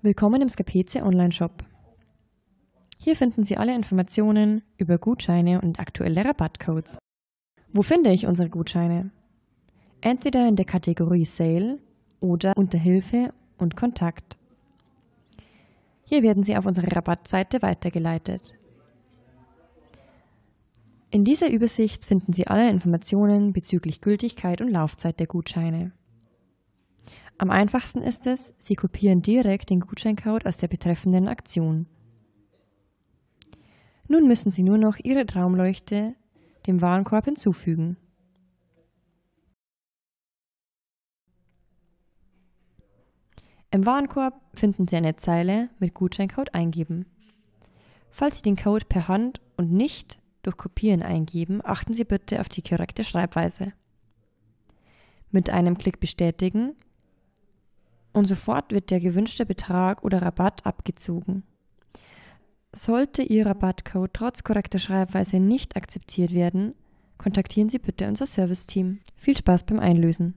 Willkommen im Skapeze Online Shop. Hier finden Sie alle Informationen über Gutscheine und aktuelle Rabattcodes. Wo finde ich unsere Gutscheine? Entweder in der Kategorie Sale oder unter Hilfe und Kontakt. Hier werden Sie auf unsere Rabattseite weitergeleitet. In dieser Übersicht finden Sie alle Informationen bezüglich Gültigkeit und Laufzeit der Gutscheine. Am einfachsten ist es, Sie kopieren direkt den Gutscheincode aus der betreffenden Aktion. Nun müssen Sie nur noch Ihre Traumleuchte dem Warenkorb hinzufügen. Im Warenkorb finden Sie eine Zeile mit Gutscheincode eingeben. Falls Sie den Code per Hand und nicht durch Kopieren eingeben, achten Sie bitte auf die korrekte Schreibweise. Mit einem Klick bestätigen und sofort wird der gewünschte Betrag oder Rabatt abgezogen. Sollte Ihr Rabattcode trotz korrekter Schreibweise nicht akzeptiert werden, kontaktieren Sie bitte unser Serviceteam. Viel Spaß beim Einlösen!